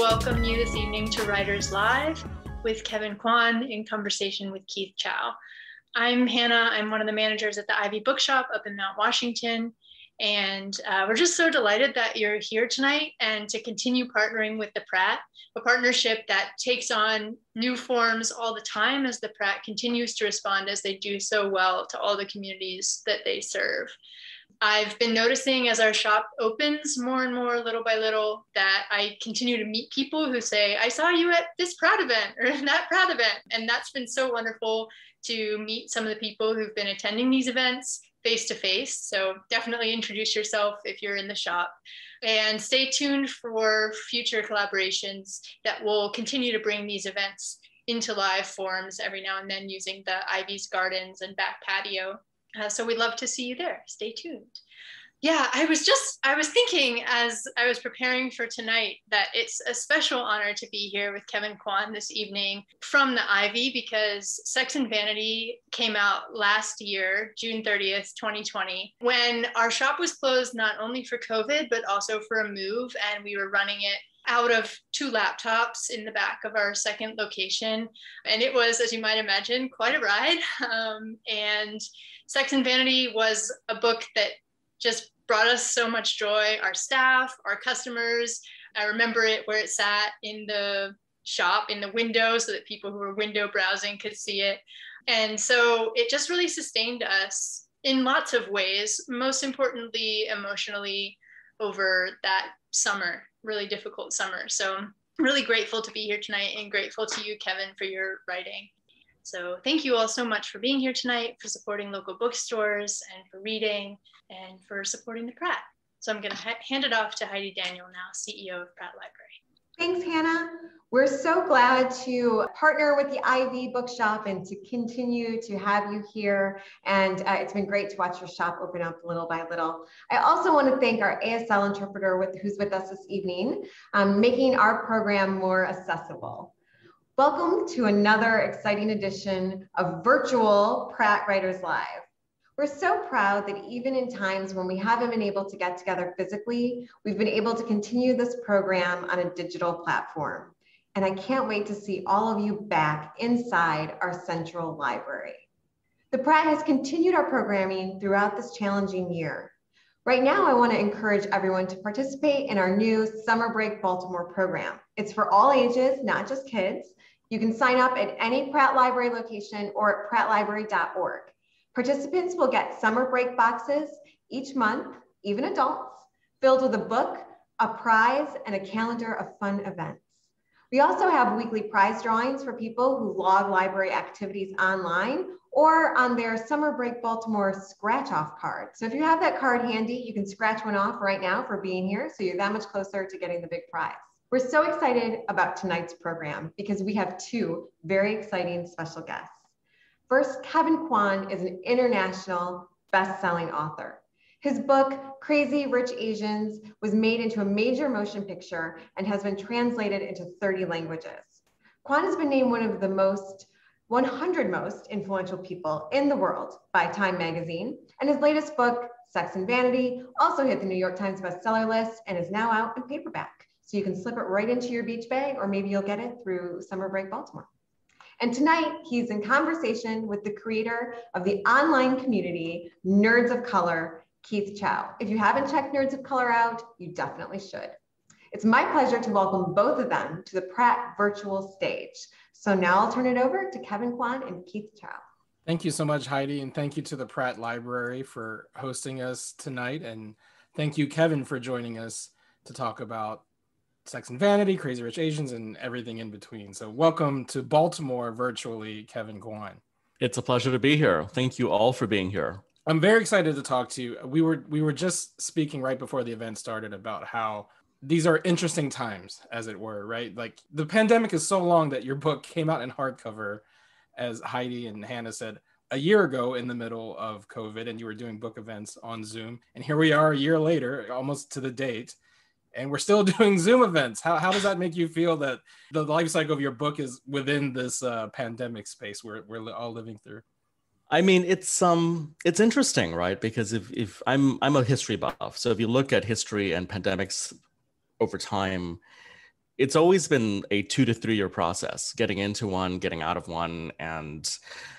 welcome you this evening to Writers Live with Kevin Kwan in conversation with Keith Chow. I'm Hannah. I'm one of the managers at the Ivy Bookshop up in Mount Washington. And uh, we're just so delighted that you're here tonight and to continue partnering with the Pratt, a partnership that takes on new forms all the time as the Pratt continues to respond as they do so well to all the communities that they serve. I've been noticing as our shop opens more and more, little by little, that I continue to meet people who say, I saw you at this Proud event or that Proud event. And that's been so wonderful to meet some of the people who've been attending these events face to face. So definitely introduce yourself if you're in the shop and stay tuned for future collaborations that will continue to bring these events into live forms every now and then using the Ivy's Gardens and back patio. Uh, so we'd love to see you there. Stay tuned. Yeah, I was just, I was thinking as I was preparing for tonight that it's a special honor to be here with Kevin Kwan this evening from the Ivy because Sex and Vanity came out last year, June 30th, 2020, when our shop was closed not only for COVID, but also for a move. And we were running it out of two laptops in the back of our second location. And it was, as you might imagine, quite a ride. Um, and Sex and Vanity was a book that just brought us so much joy, our staff, our customers. I remember it where it sat in the shop in the window so that people who were window browsing could see it. And so it just really sustained us in lots of ways, most importantly, emotionally over that summer, really difficult summer. So really grateful to be here tonight and grateful to you, Kevin, for your writing. So thank you all so much for being here tonight, for supporting local bookstores and for reading and for supporting the Pratt. So I'm gonna hand it off to Heidi Daniel now, CEO of Pratt Library. Thanks, Hannah. We're so glad to partner with the Ivy Bookshop and to continue to have you here. And uh, it's been great to watch your shop open up little by little. I also want to thank our ASL interpreter with, who's with us this evening, um, making our program more accessible. Welcome to another exciting edition of virtual Pratt Writers Live. We're so proud that even in times when we haven't been able to get together physically, we've been able to continue this program on a digital platform. And I can't wait to see all of you back inside our central library. The Pratt has continued our programming throughout this challenging year. Right now, I want to encourage everyone to participate in our new Summer Break Baltimore program. It's for all ages, not just kids, you can sign up at any Pratt Library location or at prattlibrary.org. Participants will get summer break boxes each month, even adults, filled with a book, a prize, and a calendar of fun events. We also have weekly prize drawings for people who log library activities online or on their Summer Break Baltimore scratch off card. So if you have that card handy, you can scratch one off right now for being here. So you're that much closer to getting the big prize. We're so excited about tonight's program because we have two very exciting special guests. First, Kevin Kwan is an international best-selling author. His book, Crazy Rich Asians, was made into a major motion picture and has been translated into 30 languages. Kwan has been named one of the most 100 most influential people in the world by Time Magazine, and his latest book, Sex and Vanity, also hit the New York Times bestseller list and is now out in paperback. So you can slip it right into your beach bag, or maybe you'll get it through Summer Break Baltimore. And tonight, he's in conversation with the creator of the online community, Nerds of Color, Keith Chow. If you haven't checked Nerds of Color out, you definitely should. It's my pleasure to welcome both of them to the Pratt virtual stage. So now I'll turn it over to Kevin Kwan and Keith Chow. Thank you so much, Heidi, and thank you to the Pratt Library for hosting us tonight. And thank you, Kevin, for joining us to talk about Sex and Vanity, Crazy Rich Asians, and everything in between. So, welcome to Baltimore virtually, Kevin Guan. It's a pleasure to be here. Thank you all for being here. I'm very excited to talk to you. We were we were just speaking right before the event started about how these are interesting times, as it were, right? Like the pandemic is so long that your book came out in hardcover, as Heidi and Hannah said, a year ago in the middle of COVID, and you were doing book events on Zoom. And here we are a year later, almost to the date and we're still doing Zoom events. How, how does that make you feel that the life cycle of your book is within this uh, pandemic space we're, we're all living through? I mean, it's um, it's interesting, right? Because if if I'm I'm a history buff, so if you look at history and pandemics over time, it's always been a two to three year process, getting into one, getting out of one, and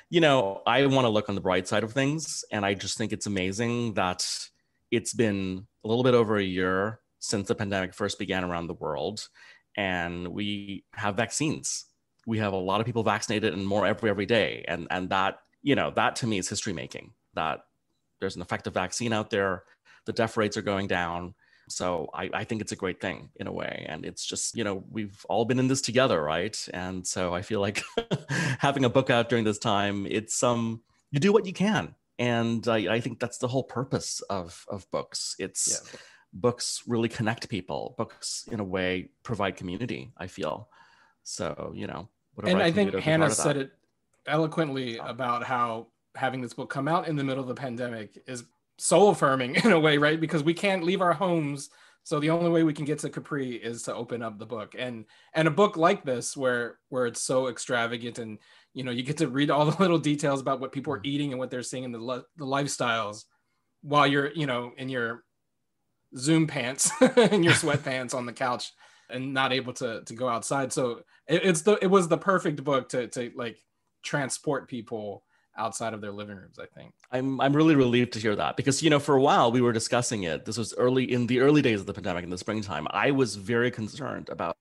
you know, I want to look on the bright side of things, and I just think it's amazing that it's been a little bit over a year since the pandemic first began around the world. And we have vaccines. We have a lot of people vaccinated and more every every day. And and that, you know, that to me is history making. That there's an effective vaccine out there. The death rates are going down. So I, I think it's a great thing in a way. And it's just, you know, we've all been in this together, right? And so I feel like having a book out during this time, it's um you do what you can. And I, I think that's the whole purpose of of books. It's yeah books really connect people. Books, in a way, provide community. I feel so. You know, and I, I think Hannah said it eloquently oh. about how having this book come out in the middle of the pandemic is soul affirming in a way, right? Because we can't leave our homes. So the only way we can get to Capri is to open up the book. And and a book like this where where it's so extravagant and you know you get to read all the little details about what people are mm. eating and what they're seeing and the, the lifestyles while you're you know in your Zoom pants and your sweatpants on the couch and not able to to go outside. So it, it's the it was the perfect book to to like transport people outside of their living rooms i think i'm i'm really relieved to hear that because you know for a while we were discussing it this was early in the early days of the pandemic in the springtime i was very concerned about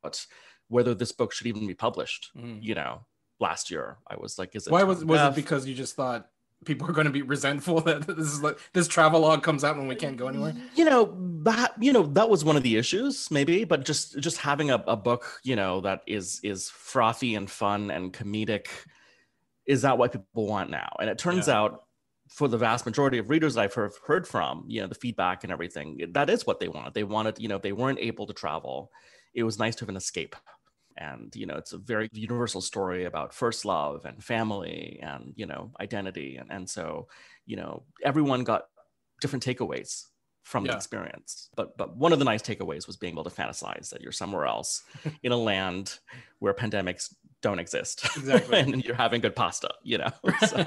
whether this book should even be published mm. you know last year i was like is it why was, was it because you just thought people are going to be resentful that this is like, this travelogue comes out when we can't go anywhere you know that you know that was one of the issues maybe but just just having a, a book you know that is is frothy and fun and comedic is that what people want now and it turns yeah. out for the vast majority of readers i've heard, heard from you know the feedback and everything that is what they wanted they wanted you know they weren't able to travel it was nice to have an escape and you know it's a very universal story about first love and family and you know identity and and so you know everyone got different takeaways from yeah. the experience but but one of the nice takeaways was being able to fantasize that you're somewhere else in a land where pandemics don't exist exactly and you're having good pasta you know so.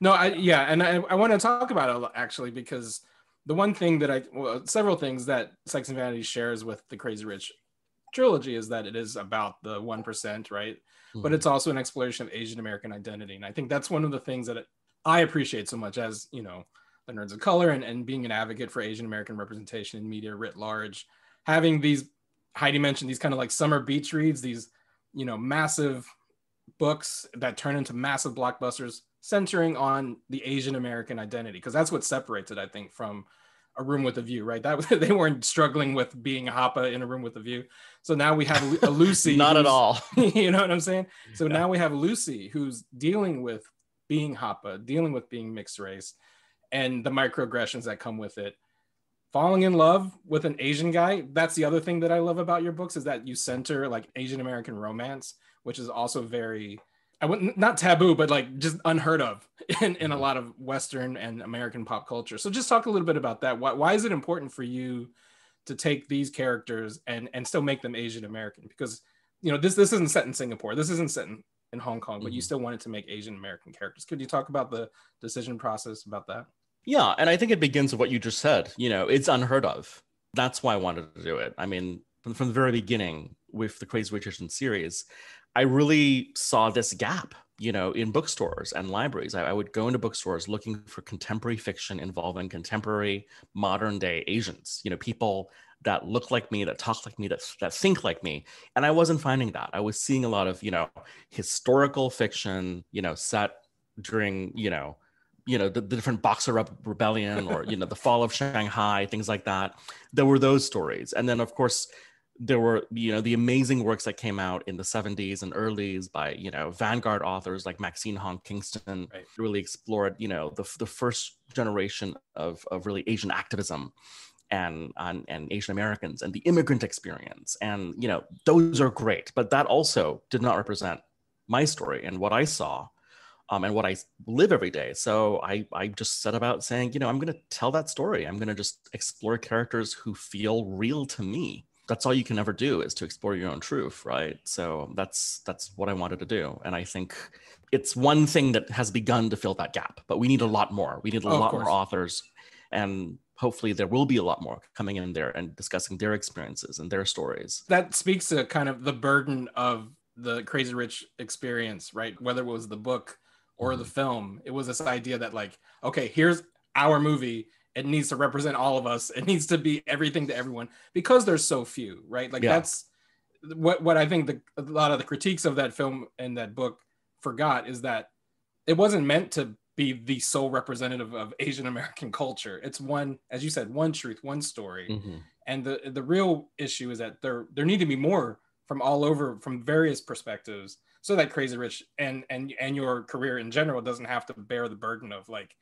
no i yeah and i, I want to talk about it actually because the one thing that i well, several things that sex and vanity shares with the crazy rich trilogy is that it is about the 1%, right? Mm-hmm. But it's hmm. also an exploration of Asian American identity. And I think that's one of the things that I appreciate so much as, you know, the nerds of color and, and being an advocate for Asian American representation in media writ large, having these, Heidi mentioned these kind of like summer beach reads, these, you know, massive books that turn into massive blockbusters centering on the Asian American identity, because that's what separates it, I think, from a room with a view, right? That they weren't struggling with being Hapa in a room with a view. So now we have a Lucy. Not at all. you know what I'm saying? So yeah. now we have Lucy who's dealing with being Hapa, dealing with being mixed race, and the microaggressions that come with it. Falling in love with an Asian guy. That's the other thing that I love about your books is that you center like Asian American romance, which is also very I wouldn't not taboo, but like just unheard of in, in a lot of Western and American pop culture. So just talk a little bit about that. Why, why is it important for you to take these characters and and still make them Asian American? Because you know this this isn't set in Singapore. This isn't set in, in Hong Kong, but mm-hmm. you still wanted to make Asian American characters. Could you talk about the decision process about that? Yeah, and I think it begins with what you just said. You know, it's unheard of. That's why I wanted to do it. I mean, from, from the very beginning with the Crazy Rich Asian series, I really saw this gap, you know, in bookstores and libraries. I, I would go into bookstores looking for contemporary fiction involving contemporary modern day Asians, you know, people that look like me, that talk like me, that, that think like me. And I wasn't finding that. I was seeing a lot of, you know, historical fiction, you know, set during, you know, you know, the, the different Boxer Up Rebellion or, you know, the fall of Shanghai, things like that. There were those stories. And then, of course, there were you know the amazing works that came out in the 70s and earlys by you know vanguard authors like maxine hong kingston right. really explored you know the, the first generation of, of really asian activism and, and and asian americans and the immigrant experience and you know those are great but that also did not represent my story and what i saw um, and what I live every day. So I, I just set about saying, you know, I'm going to tell that story. I'm going to just explore characters who feel real to me that's all you can ever do is to explore your own truth right so that's that's what i wanted to do and i think it's one thing that has begun to fill that gap but we need a lot more we need a oh, lot more authors and hopefully there will be a lot more coming in there and discussing their experiences and their stories that speaks to kind of the burden of the crazy rich experience right whether it was the book or the mm-hmm. film it was this idea that like okay here's our movie it needs to represent all of us. It needs to be everything to everyone because there's so few, right? Like yeah. that's what what I think the a lot of the critiques of that film and that book forgot is that it wasn't meant to be the sole representative of Asian American culture. It's one, as you said, one truth, one story. Mm-hmm. And the the real issue is that there there need to be more from all over, from various perspectives, so that Crazy Rich and and and your career in general doesn't have to bear the burden of like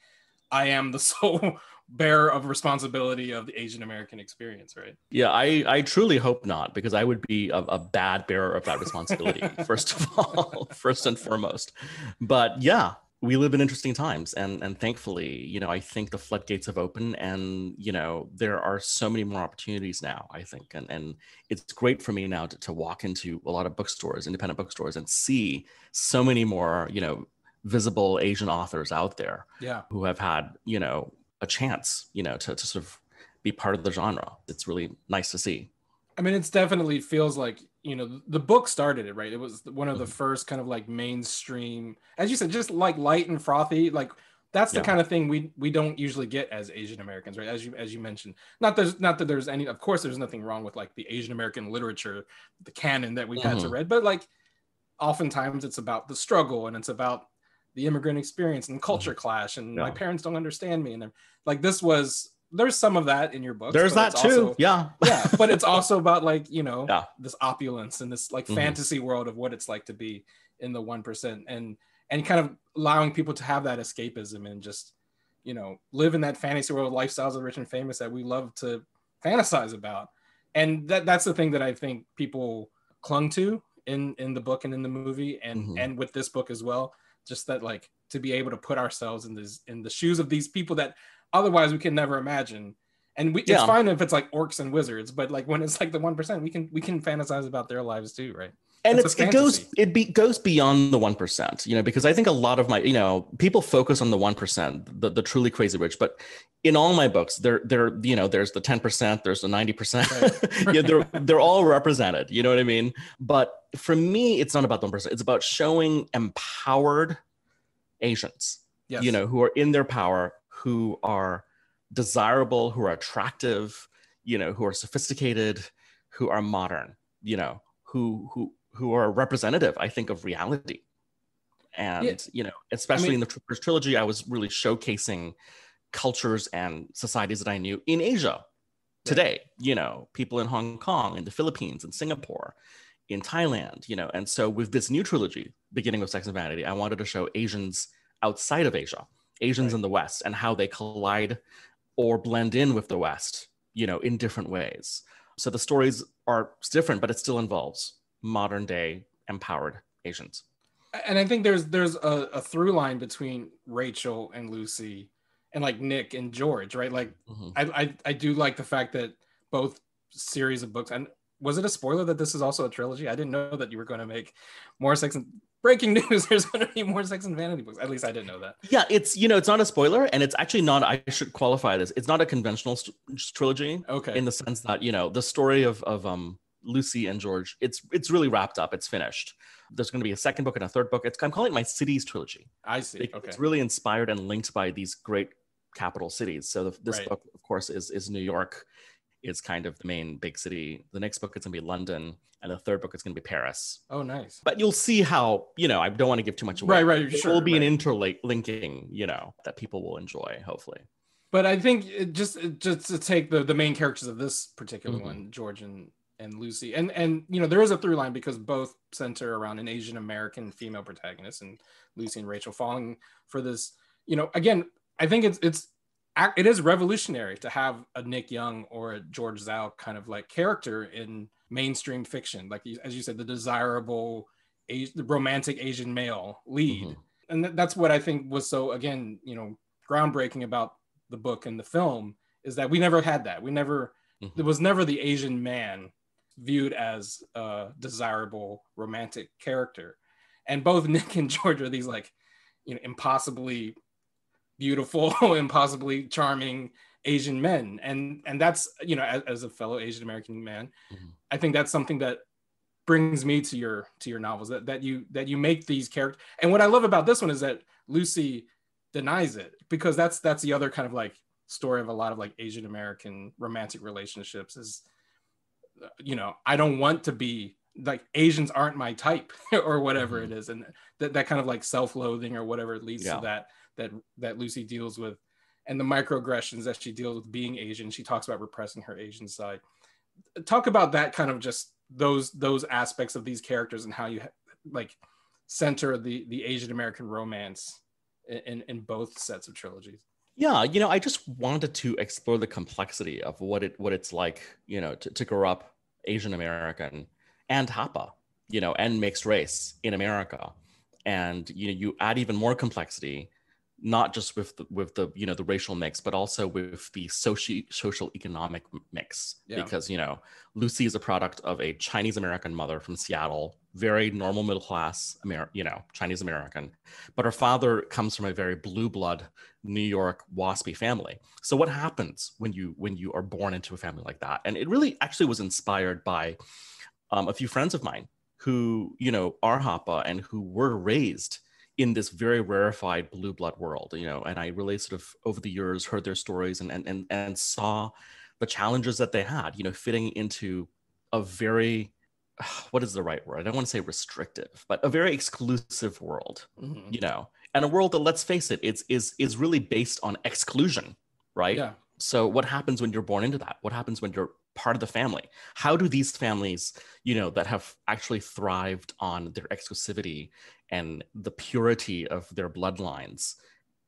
I am the sole bearer of responsibility of the Asian American experience, right? Yeah, I, I truly hope not, because I would be a, a bad bearer of that responsibility, first of all, first and foremost. But yeah, we live in interesting times and and thankfully, you know, I think the floodgates have opened and, you know, there are so many more opportunities now, I think. And and it's great for me now to, to walk into a lot of bookstores, independent bookstores, and see so many more, you know, visible Asian authors out there yeah. who have had, you know, a chance, you know, to, to sort of be part of the genre. It's really nice to see. I mean, it's definitely feels like, you know, the book started it, right? It was one of the mm-hmm. first kind of like mainstream, as you said, just like light and frothy, like that's the yeah. kind of thing we we don't usually get as Asian Americans, right? As you as you mentioned, not there's not that there's any. Of course, there's nothing wrong with like the Asian American literature, the canon that we've mm-hmm. had to mm-hmm. read, but like oftentimes it's about the struggle and it's about the immigrant experience and culture mm-hmm. clash and my parents don't understand me and like this was there's some of that in your book. There's that too. Also, yeah. yeah. But it's also about like, you know, yeah. this opulence and this like mm-hmm. fantasy world of what it's like to be in the 1% and, and kind of allowing people to have that escapism and just, you know, live in that fantasy world lifestyles of rich and famous that we love to fantasize about. And that, that's the thing that I think people clung to in, in the book and in the movie and, mm-hmm. and with this book as well just that like to be able to put ourselves in these in the shoes of these people that otherwise we can never imagine and we, yeah. it's fine if it's like orcs and wizards but like when it's like the 1% we can we can fantasize about their lives too right and it's, it goes it be, goes beyond the one percent, you know, because I think a lot of my you know people focus on the one percent, the the truly crazy rich, but in all my books, there there you know there's the ten percent, there's the ninety percent, right. yeah, they're they're all represented, you know what I mean? But for me, it's not about the one percent; it's about showing empowered Asians, yes. you know, who are in their power, who are desirable, who are attractive, you know, who are sophisticated, who are modern, you know who who who are representative, I think, of reality. And yeah. you know, especially I mean, in the tr- trilogy, I was really showcasing cultures and societies that I knew in Asia today. You know, people in Hong Kong, in the Philippines, in Singapore, in Thailand. You know, and so with this new trilogy, beginning with Sex and Vanity, I wanted to show Asians outside of Asia, Asians right. in the West, and how they collide or blend in with the West. You know, in different ways. So the stories are different, but it still involves modern day empowered Asians. And I think there's there's a, a through line between Rachel and Lucy and like Nick and George, right? Like mm-hmm. I, I I do like the fact that both series of books and was it a spoiler that this is also a trilogy? I didn't know that you were going to make more sex and breaking news. There's going to be more sex and vanity books. At least I didn't know that. Yeah, it's you know it's not a spoiler, and it's actually not. I should qualify this. It's not a conventional st- trilogy. Okay. In the sense that you know the story of of um Lucy and George. It's it's really wrapped up. It's finished. There's going to be a second book and a third book. It's, I'm calling it my cities trilogy. I see. It, okay. It's really inspired and linked by these great capital cities. So the, this right. book, of course, is is New York. Is kind of the main big city. The next book is going to be London, and the third book is going to be Paris. Oh, nice! But you'll see how you know. I don't want to give too much away. Right, right. There will be right. an interlinking, you know, that people will enjoy, hopefully but I think just just to take the the main characters of this particular mm-hmm. one, George and and Lucy. And and you know, there is a through line because both center around an Asian American female protagonist and Lucy and Rachel falling for this, you know, again, I think it's it's it is revolutionary to have a Nick Young or a George Zhao kind of like character in mainstream fiction. Like as you said, the desirable, the romantic Asian male lead, mm-hmm. and that's what I think was so again, you know, groundbreaking about the book and the film is that we never had that. We never mm-hmm. there was never the Asian man viewed as a desirable romantic character. And both Nick and George are these like, you know, impossibly beautiful, impossibly charming Asian men. And and that's, you know, as, as a fellow Asian American man, mm-hmm. I think that's something that brings me to your to your novels that, that you that you make these characters and what i love about this one is that lucy denies it because that's that's the other kind of like story of a lot of like asian american romantic relationships is you know, I don't want to be like Asians aren't my type or whatever mm-hmm. it is. And that, that kind of like self-loathing or whatever leads yeah. to that, that, that Lucy deals with and the microaggressions that she deals with being Asian. She talks about repressing her Asian side. Talk about that kind of just those, those aspects of these characters and how you like center the, the Asian American romance in, in both sets of trilogies. Yeah, you know, I just wanted to explore the complexity of what it what it's like, you know, to, to grow up Asian American and Hapa, you know, and mixed race in America. And you know, you add even more complexity not just with the, with the you know the racial mix but also with the socio social economic mix yeah. because you know lucy is a product of a chinese american mother from seattle very normal middle class Amer- you know chinese american but her father comes from a very blue blood new york waspy family so what happens when you when you are born into a family like that and it really actually was inspired by um, a few friends of mine who you know are hapa and who were raised in this very rarefied blue blood world, you know, and I really sort of over the years heard their stories and and and, and saw the challenges that they had, you know, fitting into a very what is the right word? I don't want to say restrictive, but a very exclusive world, mm-hmm. you know, and a world that let's face it, it's is is really based on exclusion, right? Yeah. So what happens when you're born into that? What happens when you're part of the family? How do these families, you know, that have actually thrived on their exclusivity and the purity of their bloodlines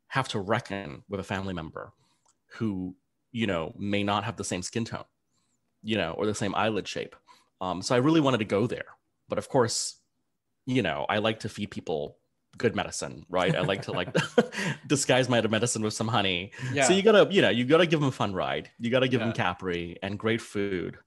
have to reckon with a family member who, you know, may not have the same skin tone, you know, or the same eyelid shape. Um, so I really wanted to go there. But of course, you know, I like to feed people good medicine, right? I like to like disguise my medicine with some honey. Yeah. So you gotta, you know, you gotta give them a fun ride. You gotta give yeah. them Capri and great food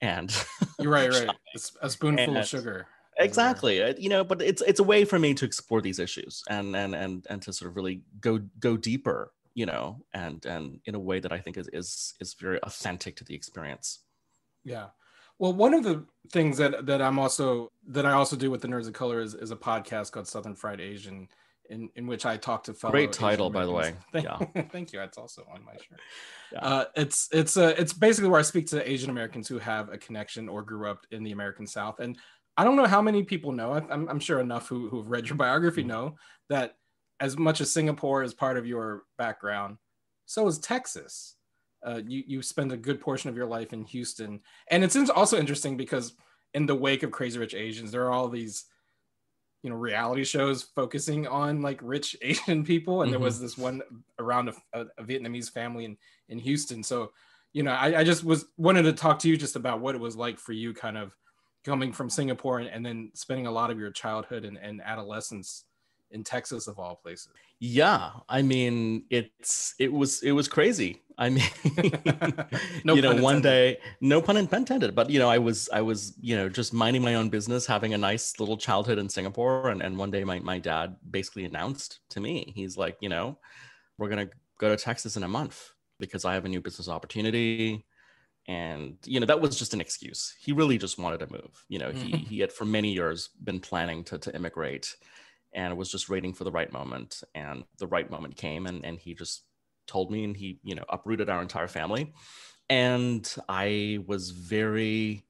and you're right, right. A spoonful and, of sugar exactly yeah. Uh, you know but it's it's a way for me to explore these issues and and and and to sort of really go go deeper you know and and in a way that i think is is is very authentic to the experience yeah well one of the things that that i'm also that i also do with the nerds of color is is a podcast called southern fried asian in, in which I talk to fellow great title Asian by the way. Thank, yeah, thank you. It's also on my shirt. Yeah. Uh, it's it's a uh, it's basically where I speak to Asian Americans who have a connection or grew up in the American South, and I don't know how many people know. I'm, I'm sure enough who who've read your biography mm-hmm. know that as much as Singapore is part of your background, so is Texas. Uh, you you spend a good portion of your life in Houston, and it's also interesting because in the wake of Crazy Rich Asians, there are all these you know reality shows focusing on like rich Asian people, and mm-hmm. there was mm-hmm. this one around a, a, a, Vietnamese family in in Houston. So you know, I, I just was wanted to talk to you just about what it was like for you, kind of coming from Singapore and, and then spending a lot of your childhood and, and adolescence in Texas of all places. Yeah, I mean it's it was it was crazy. I mean, no you know, one day, no pun intended, but you know, I was I was you know just minding my own business, having a nice little childhood in Singapore, and and one day my my dad basically announced to me, he's like, you know, we're gonna go to Texas in a month because I have a new business opportunity and you know that was just an excuse he really just wanted to move you know he, mm-hmm. he had for many years been planning to, to immigrate and was just waiting for the right moment and the right moment came and, and he just told me and he you know uprooted our entire family and i was very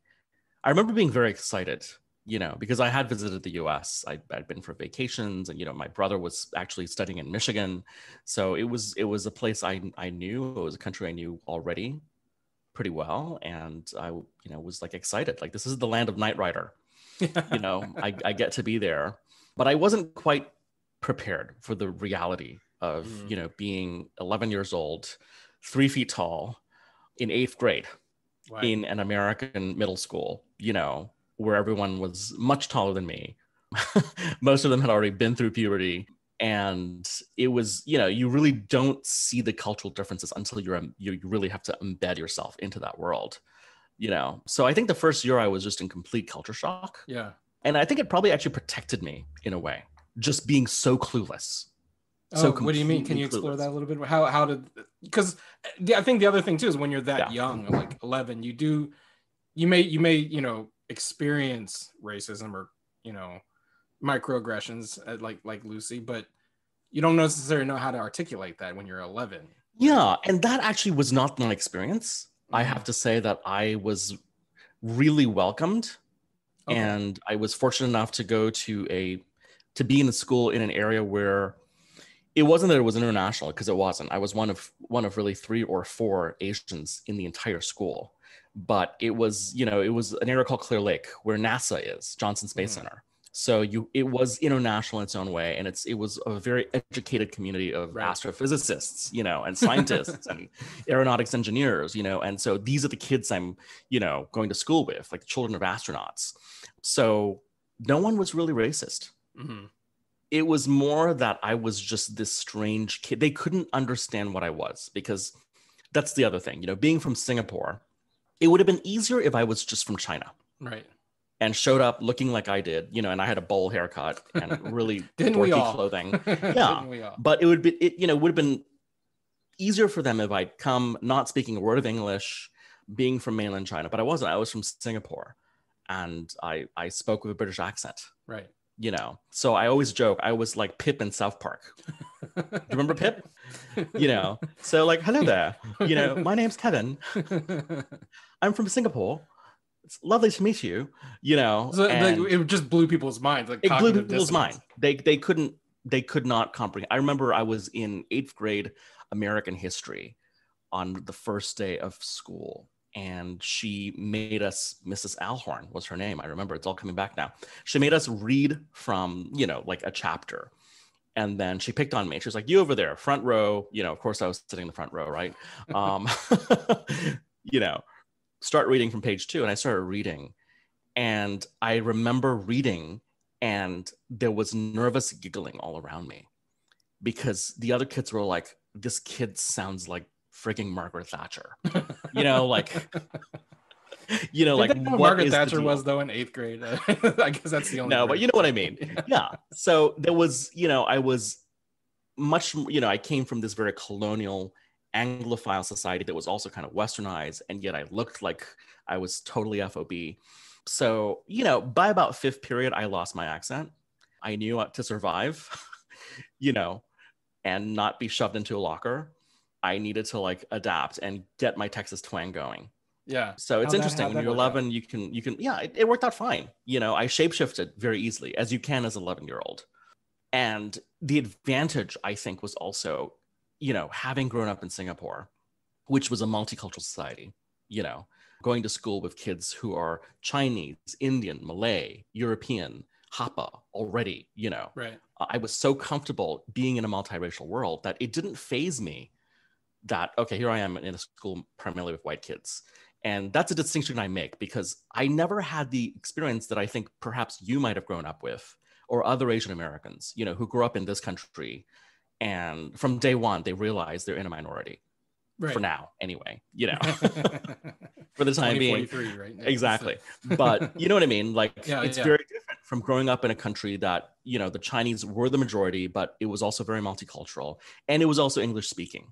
i remember being very excited you know because i had visited the us I, had been for vacations and you know my brother was actually studying in michigan so it was it was a place i, I knew it was a country i knew already pretty well, and I you know was like excited, like this is the land of Knight Rider. you know, I, I get to be there, but I wasn't quite prepared for the reality of mm. you know being 11 years old, three feet tall, in eighth grade, wow. in an American middle school. You know, where everyone was much taller than me. Most of them had already been through puberty and it was you know you really don't see the cultural differences until you're um, you really have to embed yourself into that world you know so i think the first year i was just in complete culture shock yeah and i think it probably actually protected me in a way just being so clueless oh, so what do you mean can you explore clueless. that a little bit how how did because i think the other thing too is when you're that yeah. young like 11 you do you may you may you know experience racism or you know microaggressions at, like like Lucy, but you don't necessarily know how to articulate that when you're 11. Yeah, and that actually was not my experience. Mm-hmm. I have mm. to say that I was really welcomed okay. and I was fortunate enough to go to a to be in a school in an area where it wasn't that it was international because it wasn't. I was one of one of really three or four Asians in the entire school. But it was, you know, it was an area called Clear Lake where NASA is, Johnson Space mm-hmm. Center. So you, it was international in its own way, and it's it was a very educated community of right. astrophysicists, you know, and scientists and aeronautics engineers, you know, and so these are the kids I'm, you know, going to school with, like the children of astronauts. So no one was really racist. Mm-hmm. It was more that I was just this strange kid. They couldn't understand what I was because that's the other thing, you know, being from Singapore, it would have been easier if I was just from China. Right and showed up looking like I did, you know, and I had a bowl haircut and really dorky clothing. Yeah. but it would be, it, you know, would have been easier for them if I'd come not speaking a word of English, being from mainland China, but I wasn't. I was from Singapore and I, I spoke with a British accent. Right. You know, so I always joke, I was like Pip in South Park. Do you remember Pip? You know, so like, hello there. You know, my name's Kevin. I'm from Singapore it's lovely to meet you you know so, like, it just blew people's minds like it blew people's minds. mind they they couldn't they could not comprehend i remember i was in eighth grade american history on the first day of school and she made us mrs alhorn was her name i remember it's all coming back now she made us read from you know like a chapter and then she picked on me. She was like, "You over there, front row." You know, of course, I was sitting in the front row, right? Um, you know, start reading from page two and I started reading. And I remember reading, and there was nervous giggling all around me because the other kids were like, this kid sounds like frigging Margaret Thatcher. you know, like, you know, like know Margaret Thatcher was though in eighth grade. I guess that's the only. No, grade. but you know what I mean. yeah. yeah. So there was, you know, I was much, you know, I came from this very colonial Anglophile society that was also kind of westernized, and yet I looked like I was totally FOB. So, you know, by about fifth period, I lost my accent. I knew to survive, you know, and not be shoved into a locker. I needed to like adapt and get my Texas twang going. Yeah. So it's how interesting. That, when you're 11, out. you can you can yeah, it, it worked out fine. You know, I shapeshifted very easily as you can as an 11 year old. And the advantage I think was also you know, having grown up in Singapore, which was a multicultural society, you know, going to school with kids who are Chinese, Indian, Malay, European, Hapa already, you know. Right. I was so comfortable being in a multiracial world that it didn't phase me that, okay, here I am in a school primarily with white kids. And that's a distinction I make because I never had the experience that I think perhaps you might have grown up with or other Asian Americans, you know, who grew up in this country and from day one they realize they're in a minority right. for now anyway you know for the time being right now, exactly so. but you know what i mean like yeah, it's yeah. very different from growing up in a country that you know the chinese were the majority but it was also very multicultural and it was also english speaking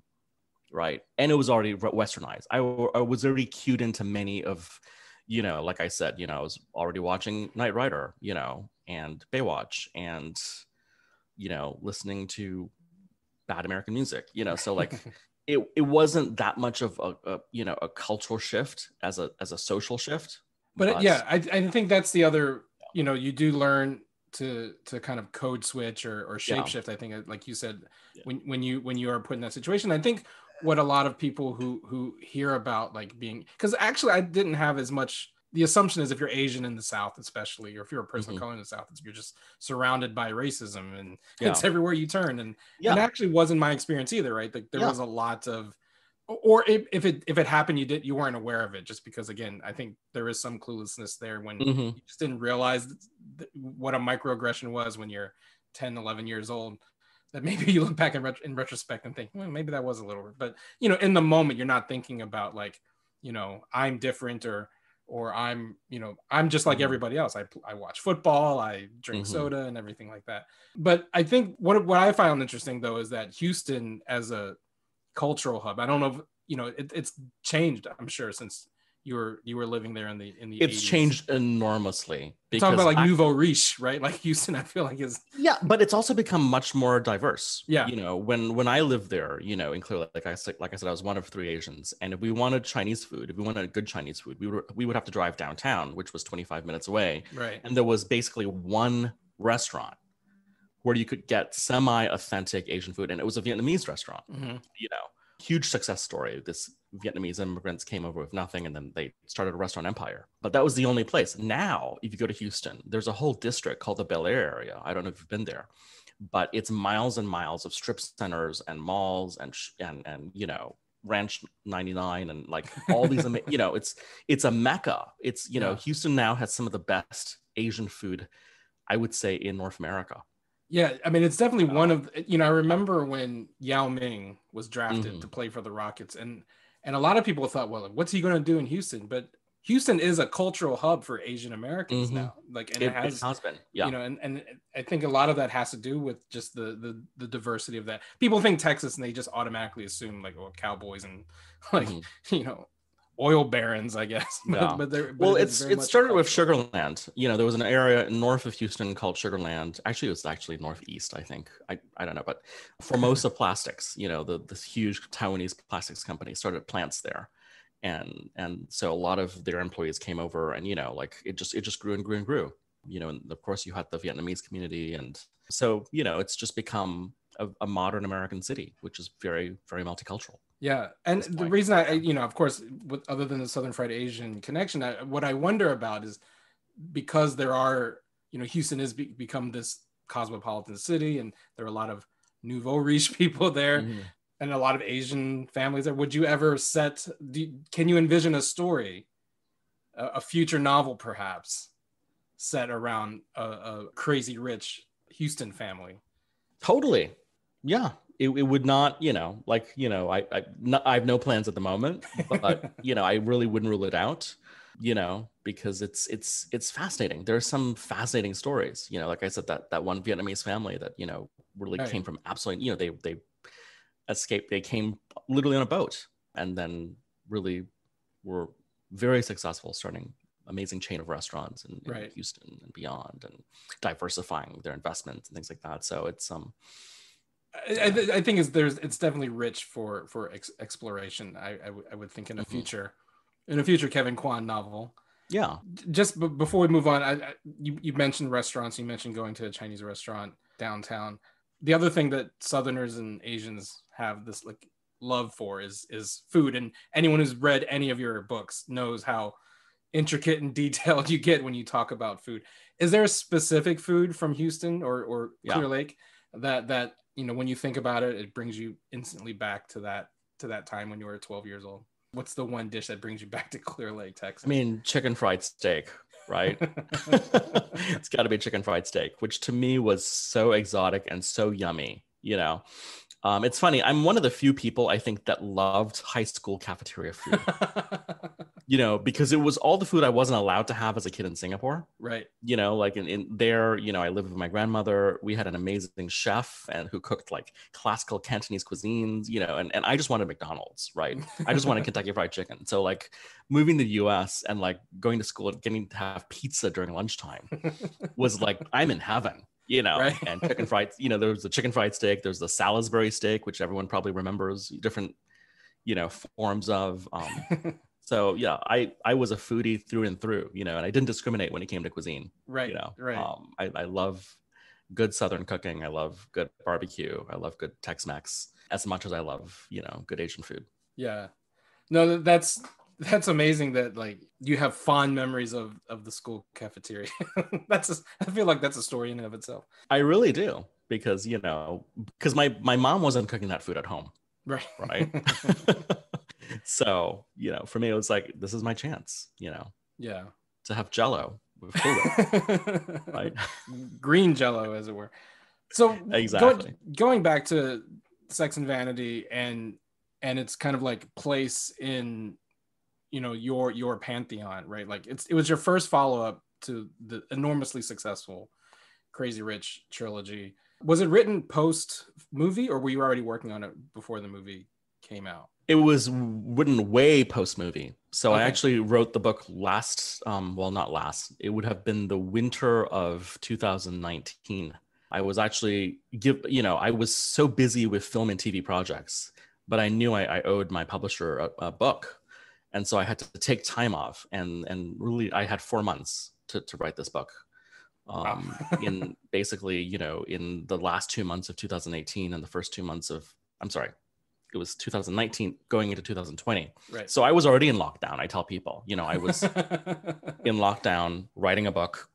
right and it was already westernized I, I was already cued into many of you know like i said you know i was already watching knight rider you know and baywatch and you know listening to bad American music, you know. So like it it wasn't that much of a, a, you know a cultural shift as a as a social shift. But, uh, but yeah, I, I think that's the other you know you do learn to to kind of code switch or, or shapeshift. Yeah. I think uh, like you said yeah. when when you when you are put in that situation, I think what a lot of people who who hear about like being because actually I didn't have as much the assumption is if you're Asian in the South, especially, or if you're a person mm-hmm. of color in the South, you're just surrounded by racism and yeah. it's everywhere you turn. And yeah. it actually wasn't my experience either, right? Like there yeah. was a lot of, or if, it if it happened, you did you weren't aware of it, just because again, I think there is some cluelessness there when mm-hmm. you just didn't realize what a microaggression was when you're 10, 11 years old. That maybe you look back in, ret- in retrospect and think, well, maybe that was a little, but you know, in the moment, you're not thinking about like, you know, I'm different or or I'm, you know, I'm just like mm-hmm. everybody else. I, I watch football, I drink mm-hmm. soda and everything like that. But I think what, what I found interesting though is that Houston as a cultural hub, I don't know if, you know, it, it's changed, I'm sure, since you were you were living there in the in the it's 80s. changed enormously because talking about like I, nouveau riche right like houston i feel like is yeah but it's also become much more diverse yeah you know when when i lived there you know in clear like i said like i said i was one of three asians and if we wanted chinese food if we wanted good chinese food we would we would have to drive downtown which was 25 minutes away right and there was basically one restaurant where you could get semi authentic asian food and it was a vietnamese restaurant mm-hmm. you know huge success story this Vietnamese immigrants came over with nothing and then they started a restaurant empire. But that was the only place. Now, if you go to Houston, there's a whole district called the Bel Air area. I don't know if you've been there, but it's miles and miles of strip centers and malls and and and you know Ranch 99 and like all these you know it's it's a mecca. It's you know Houston now has some of the best Asian food, I would say, in North America. Yeah, I mean, it's definitely uh, one of you know. I remember when Yao Ming was drafted mm-hmm. to play for the Rockets, and and a lot of people thought, well, what's he going to do in Houston? But Houston is a cultural hub for Asian Americans mm-hmm. now. Like, and it, it has, has been, yeah. You know, and, and I think a lot of that has to do with just the, the the diversity of that. People think Texas, and they just automatically assume like, well, cowboys and like, mm-hmm. you know, oil barons, I guess. No. but, but well, it's it, it started cultural. with Sugarland. You know, there was an area north of Houston called Sugarland. Actually, it was actually northeast, I think. I, I don't know, but Formosa Plastics. You know, the this huge Taiwanese plastics company started plants there, and and so a lot of their employees came over, and you know, like it just it just grew and grew and grew. You know, and of course you had the Vietnamese community, and so you know, it's just become a, a modern American city, which is very very multicultural. Yeah, and the reason I, you know, of course, with, other than the Southern Fried Asian connection, I, what I wonder about is because there are, you know, Houston has be, become this cosmopolitan city, and there are a lot of nouveau riche people there, mm-hmm. and a lot of Asian families there. Would you ever set? Do, can you envision a story, a, a future novel, perhaps, set around a, a crazy rich Houston family? Totally. Yeah, it, it would not, you know, like, you know, I, I, no, I have no plans at the moment, but, you know, I really wouldn't rule it out, you know, because it's, it's, it's fascinating. There are some fascinating stories, you know, like I said, that, that one Vietnamese family that, you know, really right. came from absolutely, you know, they, they escaped, they came literally on a boat and then really were very successful starting amazing chain of restaurants in, in right. Houston and beyond and diversifying their investments and things like that. So it's, um, I, I, think it's there's it's definitely rich for for ex- exploration. I, I, w- I would think in a mm-hmm. future, in a future Kevin Kwan novel. Yeah. Just b- before we move on, I, I, you you mentioned restaurants. You mentioned going to a Chinese restaurant downtown. The other thing that Southerners and Asians have this like love for is is food. And anyone who's read any of your books knows how intricate and detailed you get when you talk about food. Is there a specific food from Houston or or Clear yeah. Lake that that you know when you think about it it brings you instantly back to that to that time when you were 12 years old what's the one dish that brings you back to clear lake texas i mean chicken fried steak right it's got to be chicken fried steak which to me was so exotic and so yummy you know um, it's funny. I'm one of the few people I think that loved high school cafeteria food. you know, because it was all the food I wasn't allowed to have as a kid in Singapore. Right. You know, like in, in there, you know, I lived with my grandmother. We had an amazing chef and who cooked like classical Cantonese cuisines, you know, and, and I just wanted McDonald's, right? I just wanted Kentucky Fried Chicken. So like moving to the US and like going to school and getting to have pizza during lunchtime was like, I'm in heaven you know, right? and chicken fried, you know, there's the chicken fried steak, there's the Salisbury steak, which everyone probably remembers different, you know, forms of. Um, so yeah, I, I was a foodie through and through, you know, and I didn't discriminate when it came to cuisine. Right. You know, right. Um, I, I love good Southern cooking. I love good barbecue. I love good Tex-Mex as much as I love, you know, good Asian food. Yeah. No, that's that's amazing that like you have fond memories of of the school cafeteria. that's a, I feel like that's a story in and of itself. I really do because you know because my my mom wasn't cooking that food at home. Right. Right. so you know, for me, it was like this is my chance. You know. Yeah. To have Jello with Kool right? Green Jello, as it were. So exactly go, going back to Sex and Vanity and and it's kind of like place in you know your your pantheon right like it's it was your first follow-up to the enormously successful crazy rich trilogy was it written post movie or were you already working on it before the movie came out it was written way post movie so okay. i actually wrote the book last um, well not last it would have been the winter of 2019 i was actually give you know i was so busy with film and tv projects but i knew i, I owed my publisher a, a book and so I had to take time off, and and really I had four months to to write this book. Um, wow. in basically, you know, in the last two months of 2018 and the first two months of, I'm sorry, it was 2019 going into 2020 right so i was already in lockdown i tell people you know i was in lockdown writing a book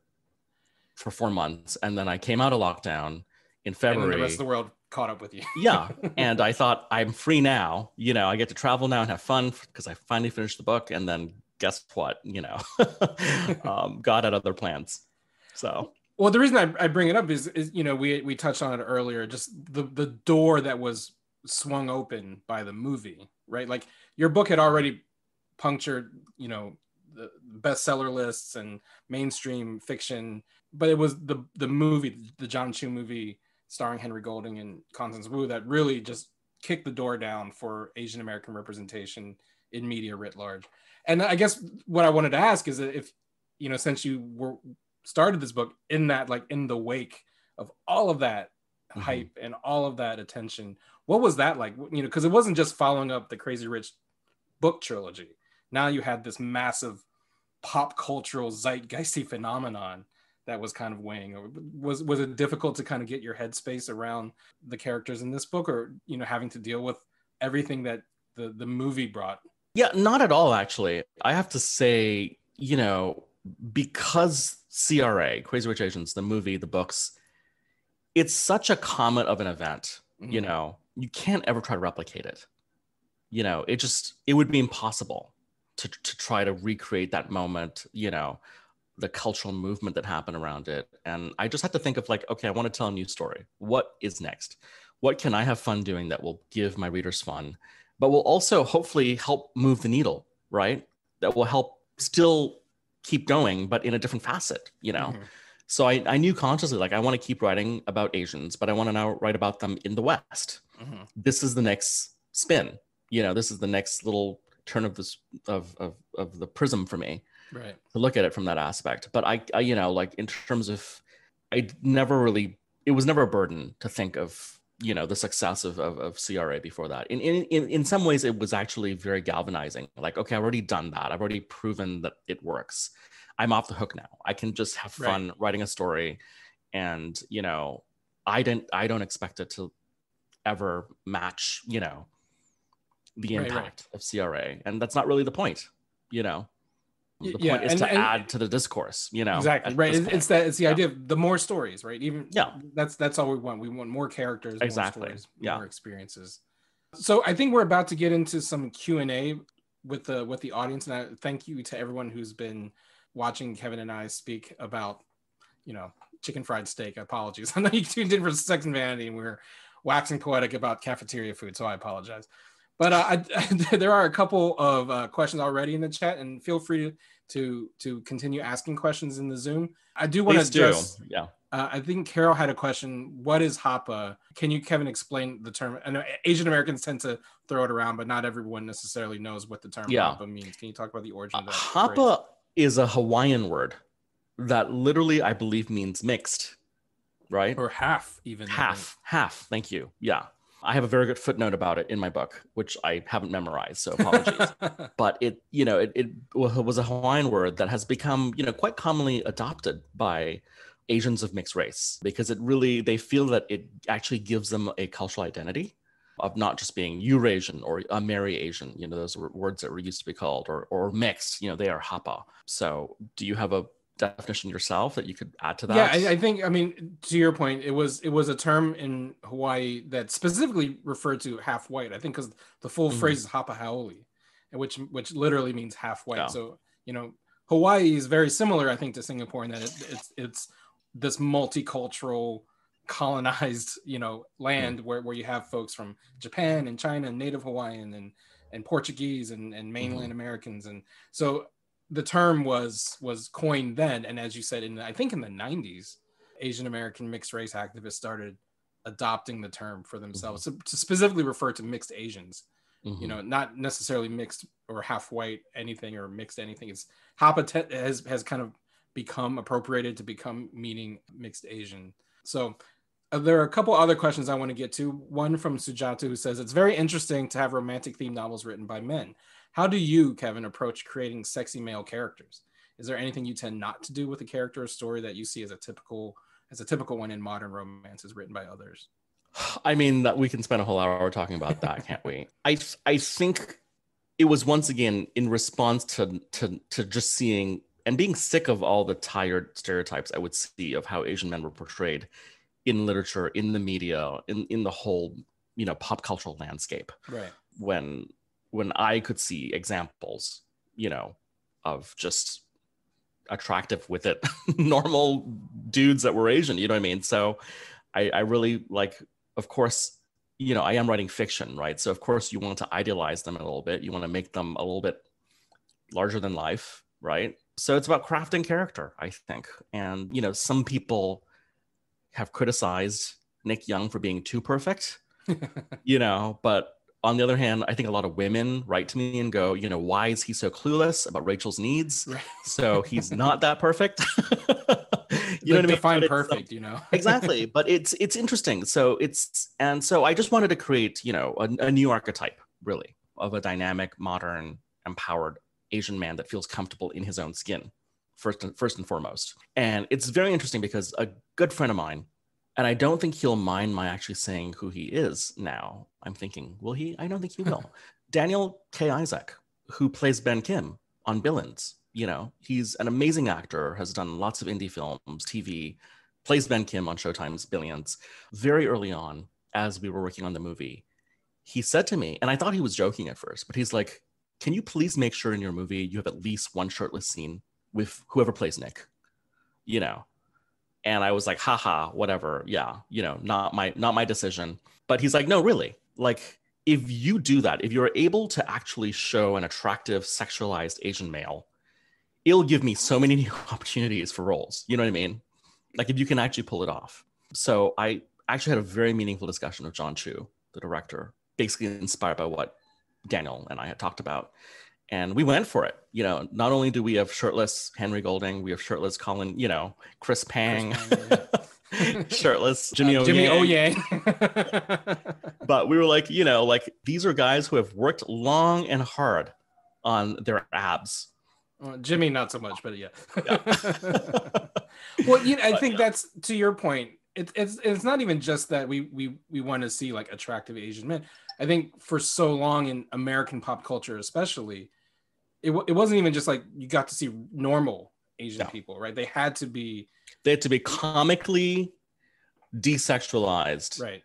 for four months and then i came out of lockdown in february the rest of the world caught up with you. yeah. And I thought, I'm free now. You know, I get to travel now and have fun because I finally finished the book. And then guess what? You know, um, God had other plans. So. Well, the reason I, I bring it up is, is, you know, we, we touched on it earlier, just the, the door that was swung open by the movie, right? Like your book had already punctured, you know, the bestseller lists and mainstream fiction, but it was the, the movie, the John Chu movie starring Henry Golding and Constance Wu that really just kicked the door down for Asian American representation in media writ large. And I guess what I wanted to ask is if you know since you were started this book in that like in the wake of all of that mm-hmm. hype and all of that attention, what was that like? You know, because it wasn't just following up the Crazy Rich book trilogy. Now you had this massive pop cultural zeitgeisty phenomenon that was kind of weighing was was it difficult to kind of get your headspace around the characters in this book or you know having to deal with everything that the the movie brought yeah not at all actually i have to say you know because cra crazy rich asians the movie the books it's such a comet of an event mm-hmm. you know you can't ever try to replicate it you know it just it would be impossible to, to try to recreate that moment you know the cultural movement that happened around it. And I just had to think of like, okay, I want to tell a new story. What is next? What can I have fun doing that will give my readers fun, but will also hopefully help move the needle, right? That will help still keep going, but in a different facet, you know? Mm-hmm. So I, I knew consciously, like, I want to keep writing about Asians, but I want to now write about them in the West. Mm-hmm. This is the next spin, you know, this is the next little turn of this of, of, of the prism for me right to look at it from that aspect but I, I you know like in terms of i never really it was never a burden to think of you know the success of, of, of CRA before that. In, in in some ways, it was actually very galvanizing. Like, okay, I've already done that. I've already proven that it works. I'm off the hook now. I can just have fun right. writing a story, and you know, I didn't. I don't expect it to ever match. You know, the impact right, right. of CRA, and that's not really the point. You know the yeah, point is and, to and, add to the discourse you know exactly right it's, it's, that it's the yeah. idea of the more stories right even yeah that's that's all we want we want more characters exactly more stories, yeah more experiences so i think we're about to get into some q&a with the with the audience and I, thank you to everyone who's been watching kevin and i speak about you know chicken fried steak apologies i know you tuned in for sex and vanity and we are waxing poetic about cafeteria food so i apologize but uh, I, there are a couple of uh, questions already in the chat, and feel free to to, to continue asking questions in the Zoom. I do want to just yeah. Uh, I think Carol had a question. What is Hapa? Can you, Kevin, explain the term? I know Asian Americans tend to throw it around, but not everyone necessarily knows what the term yeah. means. Can you talk about the origin of uh, that? Hapa phrase? is a Hawaiian word that literally, I believe, means mixed, right? Or half, even. Half, half. Thank you. Yeah. I have a very good footnote about it in my book, which I haven't memorized, so apologies. but it, you know, it, it was a Hawaiian word that has become, you know, quite commonly adopted by Asians of mixed race because it really they feel that it actually gives them a cultural identity of not just being Eurasian or a Mary Asian, you know, those were words that were used to be called, or or mixed, you know, they are Hapa. So, do you have a definition yourself that you could add to that? Yeah, I, I, think I mean to your point, it was it was a term in Hawaii that specifically referred to half white. I think because the full mm-hmm. phrase is hapa haoli, which which literally means half white. Yeah. So you know Hawaii is very similar, I think, to Singapore in that it, it's it's this multicultural colonized you know hmm. land mm-hmm. where, where you have folks from Japan and China and Native Hawaiian and and Portuguese and, and mm-hmm. mainland mm-hmm. Americans and so the term was was coined then, and as you said, in I think in the '90s, Asian American mixed race activists started adopting the term for mm-hmm. themselves mm-hmm. to, to, specifically refer to mixed Asians. Mm-hmm. You know, not necessarily mixed or half white anything or mixed anything. It's habitat has has kind of become appropriated to become meaning mixed Asian. So uh, there are a couple other questions I want to get to. One from Sujata who says it's very interesting to have romantic theme novels written by men. How do you, Kevin, approach creating sexy male characters? Is there anything you tend not to do with a character or story that you see as a typical as a typical one in modern romances written by others? I mean, that we can spend a whole hour talking about that, can't we? I I think it was once again in response to to to just seeing and being sick of all the tired stereotypes I would see of how Asian men were portrayed in literature, in the media, in in the whole you know pop cultural landscape. Right. When when I could see examples, you know, of just attractive with it normal dudes that were Asian, you know what I mean? So I, I really like, of course, you know, I am writing fiction, right? So of course you want to idealize them a little bit. You want to make them a little bit larger than life, right? So it's about crafting character, I think. And, you know, some people have criticized Nick Young for being too perfect, you know, but on the other hand, I think a lot of women write to me and go, you know, why is he so clueless about Rachel's needs? So he's not that perfect. you like know what define I mean? perfect, you know. exactly, but it's it's interesting. So it's and so I just wanted to create, you know, a, a new archetype, really, of a dynamic, modern, empowered Asian man that feels comfortable in his own skin, first and first and foremost. And it's very interesting because a good friend of mine and I don't think he'll mind my actually saying who he is now. I'm thinking, will he? I don't think he will. Daniel K. Isaac, who plays Ben Kim on Billions, you know, he's an amazing actor, has done lots of indie films, TV, plays Ben Kim on Showtime's Billions. Very early on, as we were working on the movie, he said to me, and I thought he was joking at first, but he's like, Can you please make sure in your movie you have at least one shirtless scene with whoever plays Nick? You know, and I was like, haha, whatever. Yeah, you know, not my not my decision. But he's like, no, really. Like, if you do that, if you're able to actually show an attractive sexualized Asian male, it'll give me so many new opportunities for roles. You know what I mean? Like if you can actually pull it off. So I actually had a very meaningful discussion with John Chu, the director, basically inspired by what Daniel and I had talked about and we went for it. You know, not only do we have shirtless Henry Golding, we have shirtless Colin, you know, Chris Pang, Chris Pang shirtless Jimmy uh, Jimmy but we were like, you know, like these are guys who have worked long and hard on their abs. Well, Jimmy, not so much, but yeah. yeah. well, you know, I but, think yeah. that's to your point. it's it's not even just that we we we want to see like attractive Asian men. I think for so long in American pop culture, especially, it, it wasn't even just like you got to see normal Asian no. people, right? They had to be they had to be comically desexualized, right,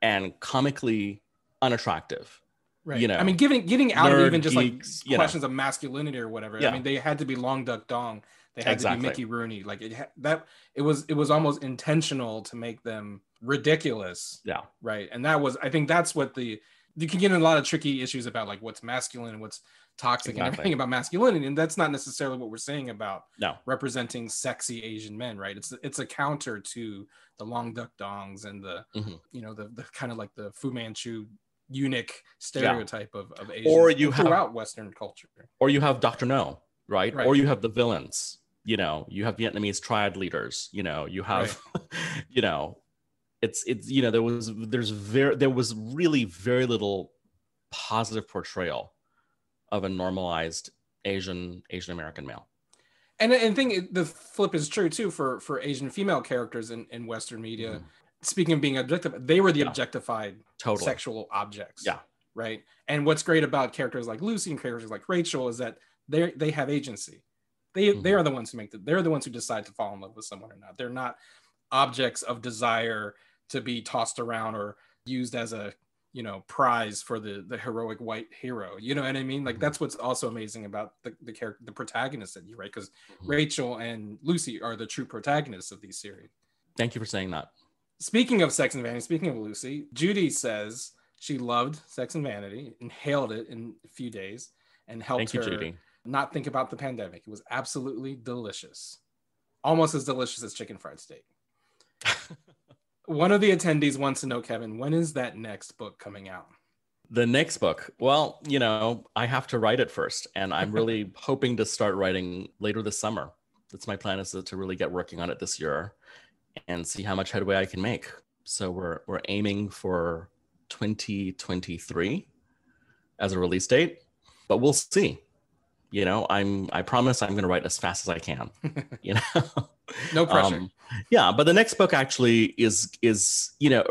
and comically unattractive, right? You know, I mean, getting getting out Nerd, of even just geeks, like questions know. of masculinity or whatever. Yeah. I mean, they had to be long duck dong. They had exactly. to be Mickey Rooney. Like it that it was it was almost intentional to make them ridiculous. Yeah. Right. And that was I think that's what the you can get in a lot of tricky issues about like what's masculine and what's toxic exactly. and everything about masculinity and that's not necessarily what we're saying about no. representing sexy asian men right it's it's a counter to the long duck dongs and the mm-hmm. you know the, the kind of like the fu manchu eunuch stereotype yeah. of, of asian or you throughout have, western culture or you have dr no right? right? or you have the villains you know you have vietnamese triad leaders you know you have right. you know it's it's you know there was there's very there was really very little positive portrayal of a normalized Asian Asian American male. And and thing the flip is true too for for Asian female characters in in Western media. Mm. Speaking of being objectified, they were the yeah. objectified sexual objects. Yeah. Right. And what's great about characters like Lucy and characters like Rachel is that they they have agency. They mm-hmm. they are the ones who make the they're the ones who decide to fall in love with someone or not. They're not objects of desire to be tossed around or used as a you know prize for the the heroic white hero you know what i mean like mm-hmm. that's what's also amazing about the, the character the protagonist that you write because mm-hmm. rachel and lucy are the true protagonists of these series thank you for saying that speaking of sex and vanity speaking of lucy judy says she loved sex and vanity and hailed it in a few days and helped you, her judy. not think about the pandemic it was absolutely delicious almost as delicious as chicken fried steak One of the attendees wants to know, Kevin, when is that next book coming out? The next book. Well, you know, I have to write it first, and I'm really hoping to start writing later this summer. That's my plan is to, to really get working on it this year and see how much headway I can make. So we're we're aiming for 2023 as a release date, but we'll see. You know, I'm I promise I'm going to write as fast as I can. you know. No um, pressure. Um, yeah, but the next book actually is is you know,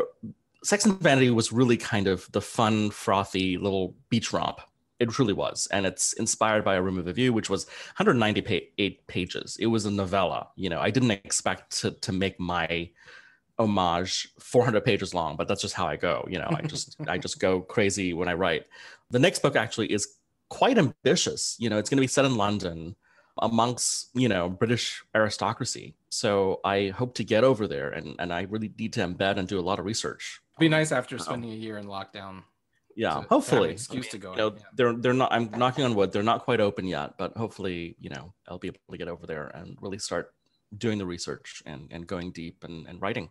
Sex and Vanity was really kind of the fun, frothy little beach romp. It truly was, and it's inspired by A Room of a View, which was 198 pages. It was a novella. You know, I didn't expect to to make my homage 400 pages long but that's just how i go you know i just i just go crazy when i write the next book actually is quite ambitious you know it's going to be set in london amongst you know British aristocracy. So I hope to get over there, and and I really need to embed and do a lot of research. It'd be nice after oh. spending a year in lockdown. Yeah, to, hopefully. To excuse I mean, to go. You know, yeah. they're they're not. I'm knocking on wood. They're not quite open yet, but hopefully, you know, I'll be able to get over there and really start doing the research and and going deep and and writing.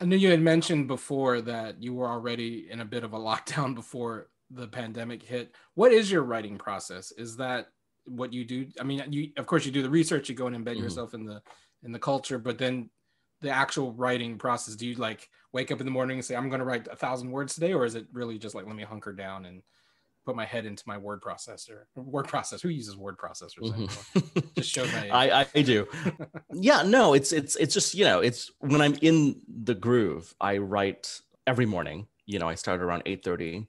I knew you had mentioned before that you were already in a bit of a lockdown before the pandemic hit. What is your writing process? Is that what you do i mean you of course you do the research you go and embed mm-hmm. yourself in the in the culture but then the actual writing process do you like wake up in the morning and say i'm going to write a thousand words today or is it really just like let me hunker down and put my head into my word processor word process who uses word processors mm-hmm. just show my I, I do yeah no it's it's it's just you know it's when i'm in the groove i write every morning you know i start around 8 30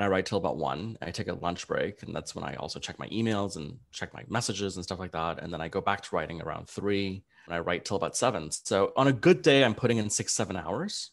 and I write till about one. I take a lunch break, and that's when I also check my emails and check my messages and stuff like that. And then I go back to writing around three, and I write till about seven. So on a good day, I'm putting in six, seven hours,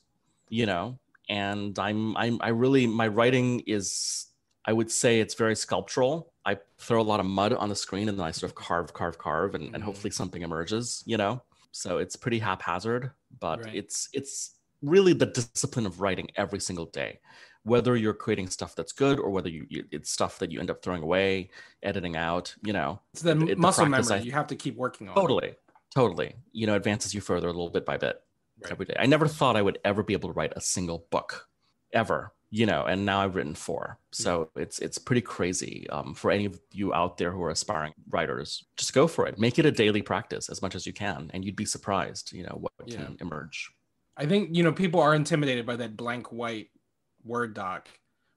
you know. And I'm, I'm, I really, my writing is, I would say, it's very sculptural. I throw a lot of mud on the screen, and then I sort of carve, carve, carve, and, mm-hmm. and hopefully something emerges, you know. So it's pretty haphazard, but right. it's, it's really the discipline of writing every single day whether you're creating stuff that's good or whether you, you, it's stuff that you end up throwing away, editing out, you know. It's the, muscle the memory I, you have to keep working on. Totally. Totally. You know, advances you further a little bit by bit right. every day. I never thought I would ever be able to write a single book ever, you know, and now I've written four. Hmm. So it's it's pretty crazy um, for any of you out there who are aspiring writers. Just go for it. Make it a daily practice as much as you can, and you'd be surprised, you know, what yeah. can emerge. I think you know people are intimidated by that blank white Word doc.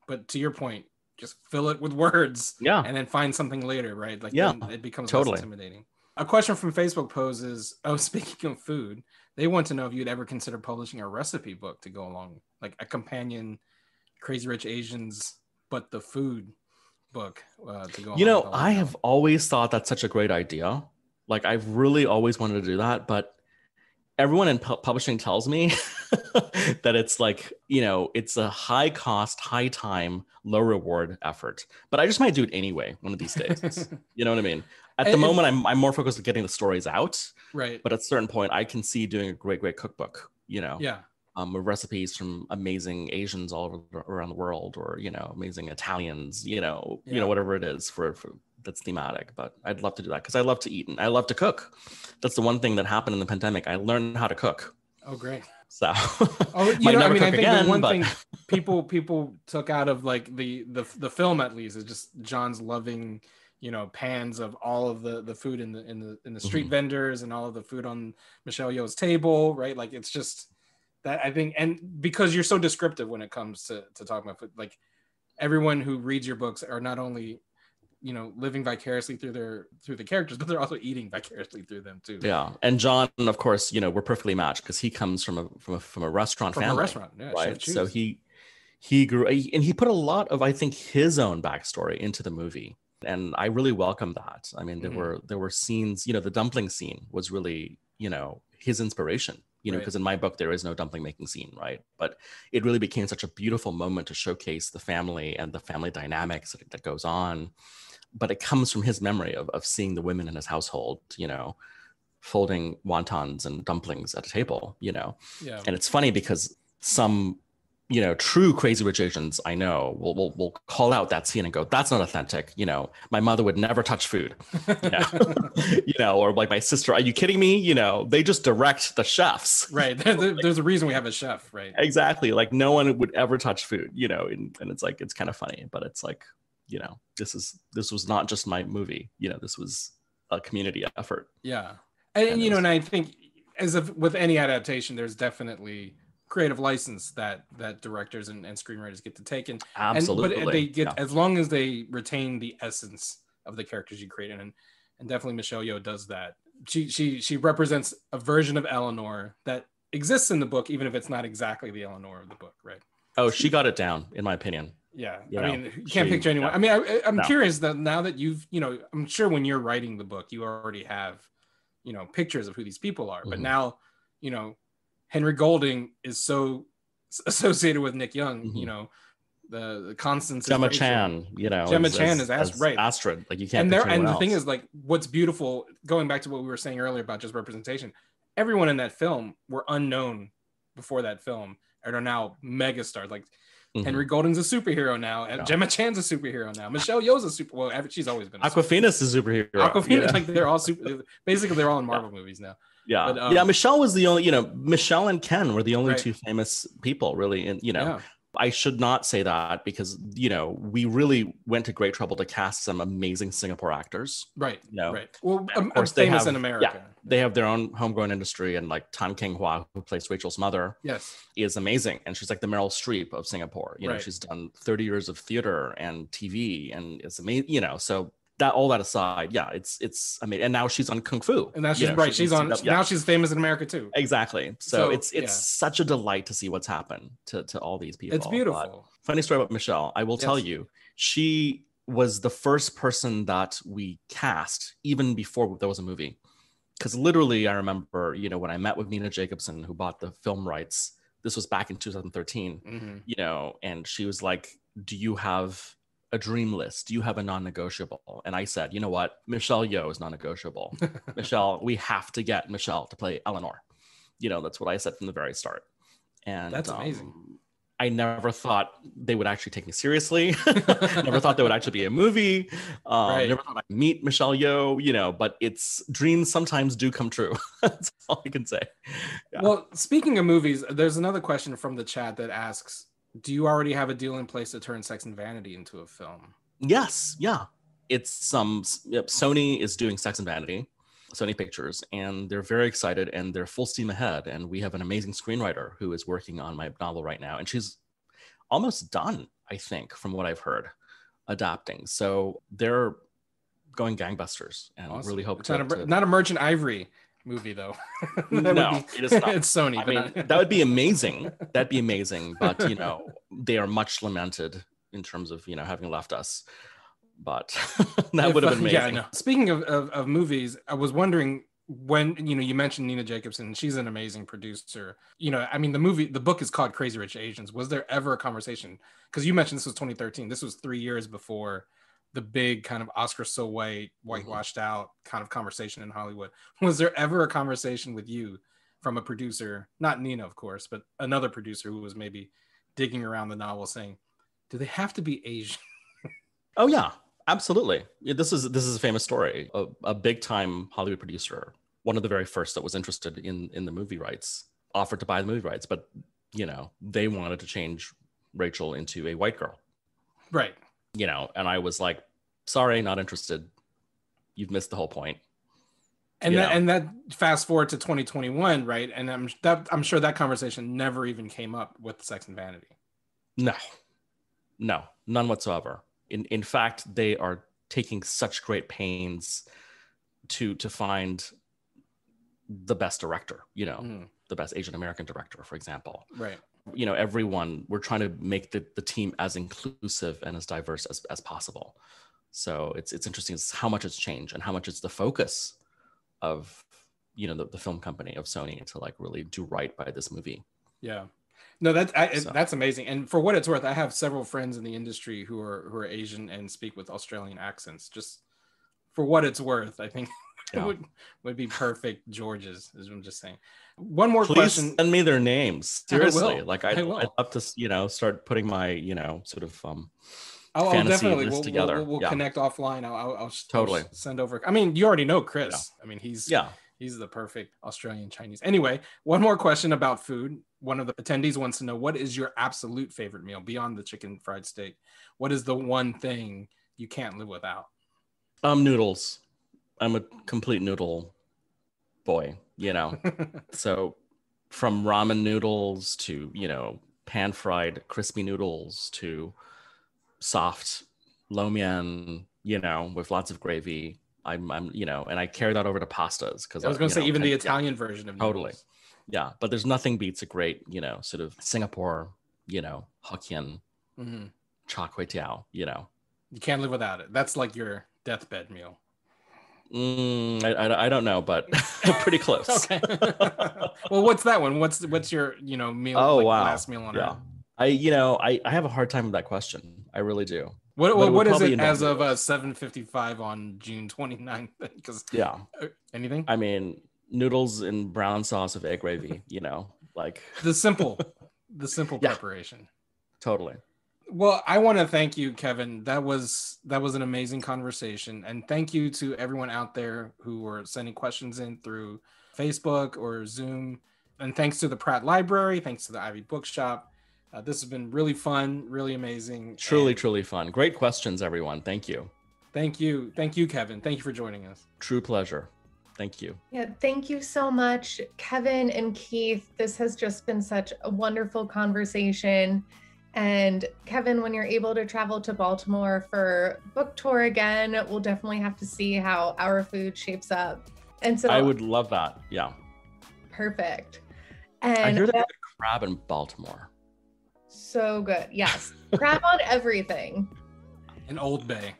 But to your point, just fill it with words. Yeah. And then find something later, right? Like yeah. it becomes totally intimidating. A question from Facebook poses, oh, speaking of food, they want to know if you'd ever consider publishing a recipe book to go along, like a companion Crazy Rich Asians, but the food book uh, to go. You know, I have always thought that's such a great idea. Like I've really always wanted to do that, but everyone in pu- publishing tells me that it's like you know it's a high cost high time low reward effort but i just might do it anyway one of these days you know what i mean at and the moment I'm, I'm more focused on getting the stories out right but at a certain point i can see doing a great great cookbook you know yeah um, recipes from amazing asians all over, around the world or you know amazing italians you know yeah. you know whatever it is for, for that's thematic, but I'd love to do that because I love to eat and I love to cook. That's the one thing that happened in the pandemic. I learned how to cook. Oh, great. So, oh, you know, I mean, I think again, the one but... thing people people took out of like the the the film at least is just John's loving you know pans of all of the the food in the in the in the street mm-hmm. vendors and all of the food on Michelle Yeoh's table, right? Like it's just that I think, and because you're so descriptive when it comes to to talking about food, like everyone who reads your books are not only you know living vicariously through their through the characters but they're also eating vicariously through them too yeah and john of course you know we're perfectly matched because he comes from a from a, from a restaurant from family a restaurant yeah, right so he he grew and he put a lot of i think his own backstory into the movie and i really welcome that i mean there mm-hmm. were there were scenes you know the dumpling scene was really you know his inspiration you know because right. in my book there is no dumpling making scene right but it really became such a beautiful moment to showcase the family and the family dynamics that, that goes on but it comes from his memory of, of seeing the women in his household, you know, folding wontons and dumplings at a table, you know. Yeah. And it's funny because some, you know, true crazy rich Asians I know will, will, will call out that scene and go, that's not authentic. You know, my mother would never touch food, you know, you know or like my sister, are you kidding me? You know, they just direct the chefs. Right. There's a reason we have a chef, right? Exactly. Like no one would ever touch food, you know, and, and it's like, it's kind of funny, but it's like, you know this is this was not just my movie you know this was a community effort yeah and, and you was, know and i think as with any adaptation there's definitely creative license that that directors and, and screenwriters get to take and absolutely and, but they get yeah. as long as they retain the essence of the characters you create and and definitely michelle yo does that she she she represents a version of eleanor that exists in the book even if it's not exactly the eleanor of the book right oh she got it down in my opinion yeah, you I know, mean, you can't she, picture anyone. I mean, I, am no. curious that now that you've, you know, I'm sure when you're writing the book, you already have, you know, pictures of who these people are. Mm-hmm. But now, you know, Henry Golding is so associated with Nick Young. Mm-hmm. You know, the, the Constance Gemma Chan, you know, Gemma Chan is as, as, right Astrid. Like you can't. And there, and the thing is, like, what's beautiful, going back to what we were saying earlier about just representation. Everyone in that film were unknown before that film and are now megastars. Like Mm-hmm. Henry Golding's a superhero now. Yeah. Gemma Chan's a superhero now. Michelle Yeoh's a super. Well, she's always been. Aquafina's a superhero. Aquafina, yeah. like they're all super. Basically, they're all in Marvel yeah. movies now. Yeah, but, um, yeah. Michelle was the only. You know, Michelle and Ken were the only right. two famous people, really. And you know, I should not say that because you know we really went to great trouble to cast some amazing Singapore actors. Right. You know? Right. Well, um, of um, course, they famous have, in America. Yeah, they have their own homegrown industry, and like Tan King Hua, who plays Rachel's mother, yes, is amazing, and she's like the Meryl Streep of Singapore. You know, she's done thirty years of theater and TV, and it's amazing. You know, so that all that aside, yeah, it's it's I mean, and now she's on Kung Fu. And now she's right. She's, she's on yeah. now she's famous in America too. Exactly. So, so it's it's yeah. such a delight to see what's happened to, to all these people. It's beautiful. But funny story about Michelle, I will yes. tell you, she was the first person that we cast even before there was a movie. Because literally, I remember, you know, when I met with Nina Jacobson, who bought the film rights, this was back in 2013, mm-hmm. you know, and she was like, Do you have a dream list. Do you have a non negotiable? And I said, you know what? Michelle Yeoh is non negotiable. Michelle, we have to get Michelle to play Eleanor. You know, that's what I said from the very start. And that's um, amazing. Um, I never thought they would actually take me seriously. never thought there would actually be a movie. Um, right. Never thought I'd meet Michelle Yeoh, you know, but it's dreams sometimes do come true. That's all I can say. Yeah. Well, speaking of movies, there's another question from the chat that asks do you already have a deal in place to turn Sex and Vanity into a film? Yes, yeah. It's um Sony is doing Sex and Vanity, Sony Pictures, and they're very excited and they're full steam ahead. And we have an amazing screenwriter who is working on my novel right now, and she's almost done, I think, from what I've heard, adapting. So they're going gangbusters and awesome. really hope it's to, not, a, to, not a merchant ivory movie though. no, be, it is not. It's Sony. I mean, that would be amazing. That'd be amazing. But you know, they are much lamented in terms of you know having left us. But that if, would have been amazing. Yeah, no. Speaking of, of, of movies, I was wondering when you know you mentioned Nina Jacobson, she's an amazing producer. You know, I mean, the movie, the book is called Crazy Rich Asians. Was there ever a conversation? Because you mentioned this was 2013. This was three years before the big kind of Oscar so white, mm-hmm. whitewashed mm-hmm. out kind of conversation in Hollywood. Was there ever a conversation with you from a producer, not Nina, of course, but another producer who was maybe digging around the novel saying, do they have to be Asian? oh, yeah, absolutely. Yeah, this is this is a famous story. A, a big time Hollywood producer, one of the very first that was interested in in the movie rights, offered to buy the movie rights, but you know, they wanted to change Rachel into a white girl. Right you know, and I was like, sorry, not interested. You've missed the whole point. And that, and that fast forward to 2021, right? And I'm that I'm sure that conversation never even came up with Sex and Vanity. No, no, none whatsoever. In in fact, they are taking such great pains to to find the best director. You know, mm. the best Asian American director, for example. Right you know everyone we're trying to make the, the team as inclusive and as diverse as, as possible so it's it's interesting it's how much it's changed and how much it's the focus of you know the, the film company of sony to like really do right by this movie yeah no that's I, so. that's amazing and for what it's worth i have several friends in the industry who are who are asian and speak with australian accents just for what it's worth i think yeah. would would be perfect georges as i'm just saying one more Please question. Send me their names. Seriously. I like I, I I'd love to, you know, start putting my, you know, sort of um Oh, will I'll definitely we'll, together. We'll, we'll yeah. connect offline. I'll, I'll, I'll totally I'll send over. I mean, you already know Chris. Yeah. I mean, he's yeah, he's the perfect Australian Chinese. Anyway, one more question about food. One of the attendees wants to know what is your absolute favorite meal beyond the chicken fried steak? What is the one thing you can't live without? Um, noodles. I'm a complete noodle boy you know. so from ramen noodles to, you know, pan fried crispy noodles to soft lo mein, you know, with lots of gravy. I'm, I'm, you know, and I carry that over to pastas because I was going to say know, even the Italian yeah, version of noodles. totally, yeah. But there's nothing beats a great, you know, sort of Singapore, you know, Hokkien, mm-hmm. cha kway tiao. You know, you can't live without it. That's like your deathbed meal. Mm, I, I, I, don't know, but pretty close. okay. well, what's that one? What's what's your you know meal? Oh like, wow, last meal on yeah. Earth? I you know I, I have a hard time with that question. I really do. What what, what is it as of uh, 7:55 on June 29th? Because yeah, uh, anything. I mean, noodles and brown sauce of egg gravy. you know, like the simple, the simple yeah. preparation. Totally well i want to thank you kevin that was that was an amazing conversation and thank you to everyone out there who were sending questions in through facebook or zoom and thanks to the pratt library thanks to the ivy bookshop uh, this has been really fun really amazing truly and truly fun great questions everyone thank you thank you thank you kevin thank you for joining us true pleasure Thank you. Yeah, thank you so much, Kevin and Keith. This has just been such a wonderful conversation. And Kevin, when you're able to travel to Baltimore for book tour again, we'll definitely have to see how our food shapes up. And so I would love that. Yeah. Perfect. And I hear that crab in Baltimore. So good. Yes. crab on everything. An Old Bay.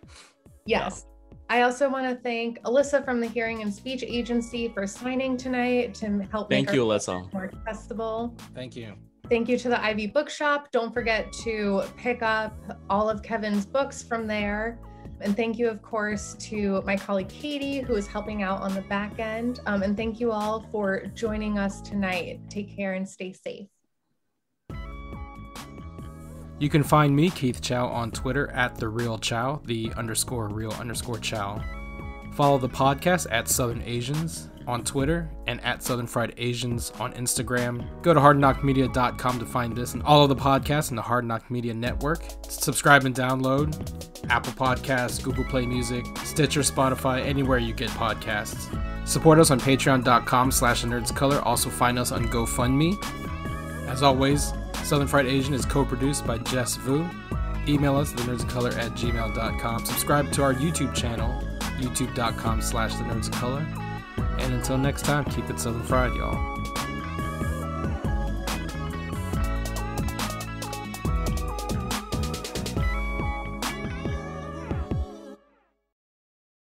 Yes. Yeah. I also want to thank Alyssa from the Hearing and Speech Agency for signing tonight to help. Thank you, Alyssa. More accessible. Thank you. Thank you to the Ivy Bookshop. Don't forget to pick up all of Kevin's books from there. And thank you, of course, to my colleague Katie, who is helping out on the back end. Um, and thank you all for joining us tonight. Take care and stay safe. You can find me, Keith Chow, on Twitter at the real Chow, the underscore real underscore Chow. Follow the podcast at Southern Asians on Twitter and at Southern Fried Asians on Instagram. Go to hardknockmedia.com to find this and all of the podcasts in the Hard Knock Media Network. Subscribe and download Apple Podcasts, Google Play Music, Stitcher, Spotify, anywhere you get podcasts. Support us on patreon.com slash nerdscolor. Also find us on GoFundMe. As always, Southern Fried Asian is co-produced by Jess Vu. Email us thenerdscolor at gmail.com. Subscribe to our YouTube channel, youtube.com slash The Nerds Color. And until next time, keep it Southern fried, y'all.